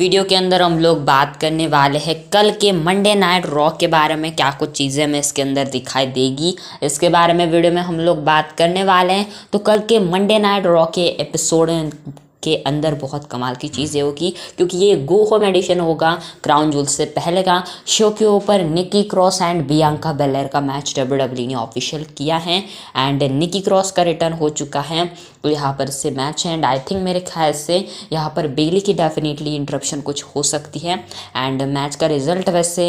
video के अंदर हम लोग बात करने वाले हैं कल के मंडे नाइट रॉ के बारे में क्या कुछ चीज़ें हमें इसके अंदर दिखाई देगी इसके बारे में वीडियो में हम लोग बात करने वाले हैं तो कल के मंडे नाइट रॉ के एपिसोड के अंदर बहुत कमाल की चीज़ें होगी क्योंकि ये गो होम एडिशन होगा क्राउन जूल से पहले का शो के ऊपर Nikki Cross and Bianca Belair का मैच डब्ल्यू डब्ल्यू ने ऑफिशियल किया है एंड निकी क्रॉस का रिटर्न हो चुका है तो यहाँ पर से मैच है एंड आई थिंक मेरे ख्याल से यहाँ पर बेली की डेफिनेटली इंटरप्शन कुछ हो सकती है एंड मैच का रिजल्ट वैसे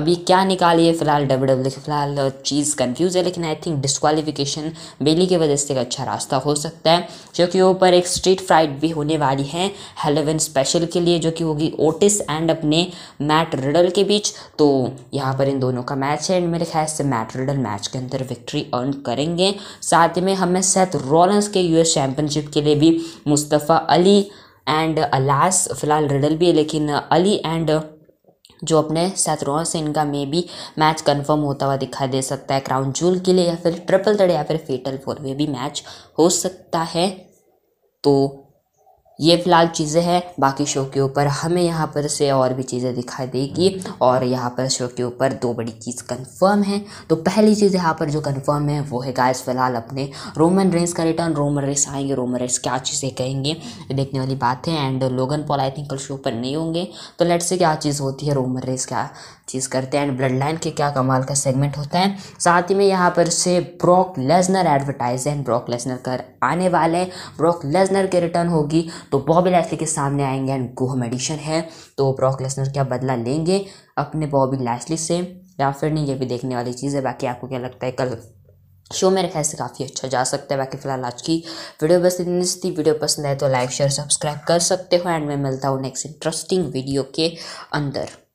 अभी क्या निकाली है फिलहाल डब्ल्यू डब्ल्यू की फिलहाल चीज़ कन्फ्यूज़ है लेकिन आई थिंक डिस्कालिफिकेशन बेली की वजह से एक अच्छा रास्ता हो सकता है क्योंकि ऊपर एक स्ट्रीट फ्राइट भी होने वाली है हेलोविन स्पेशल के लिए जो कि होगी ओटिस एंड अपने मैट रिडल के बीच तो यहाँ पर इन दोनों का मैच है एंड मेरे ख्याल से मैट रिडल मैच के अंदर विक्ट्री अर्न करेंगे साथ में हमें सेथ रॉलेंस के यूएस चैम्पियनशिप के लिए भी मुस्तफ़ा अली एंड अलास फ़िलहाल रिडल भी है लेकिन अली एंड जो अपने सैतरों से इनका मे बी मैच कंफर्म होता हुआ दिखाई दे सकता है क्राउन जूल के लिए या फिर ट्रिपल थर्ड या फिर फेटल फोर वे भी मैच हो सकता है तो ये फ़िलहाल चीज़ें हैं बाकी शो के ऊपर हमें यहाँ पर से और भी चीज़ें दिखाई देगी और यहाँ पर शो के ऊपर दो बड़ी चीज़ कंफर्म है तो पहली चीज़ यहाँ पर जो कंफर्म है वो है गाइस फिलहाल अपने रोमन रेंस का रिटर्न रोमन रेस आएंगे रोमन रेस क्या चीज़ें कहेंगे देखने वाली बात है and Logan Paul I think कल शो पर नहीं होंगे तो लेट से क्या चीज़ होती है रोमन रेस क्या चीज़ करते हैं एंड ब्लड लाइन के क्या कमाल का सेगमेंट होता है साथ ही में यहाँ पर से ब्रॉक लेजनर एडवर्टाइज है ब्रॉक लेजनर कर आने वाले ब्रॉक लेजनर के रिटर्न होगी तो बॉबी लैसली के सामने आएंगे एंड गोहम एडिशन है तो ब्रॉक लेसनर क्या बदला लेंगे अपने बॉबी लैसली से या फिर नहीं ये भी देखने वाली चीज़ है बाकी आपको क्या लगता है कल शो मेरे ख्याल से काफ़ी अच्छा जा सकता है बाकी फिलहाल आज की वीडियो बस इतनी सी थी वीडियो पसंद आए तो लाइक शेयर सब्सक्राइब कर सकते हो एंड मैं मिलता हूँ नेक्स्ट इंटरेस्टिंग वीडियो के अंदर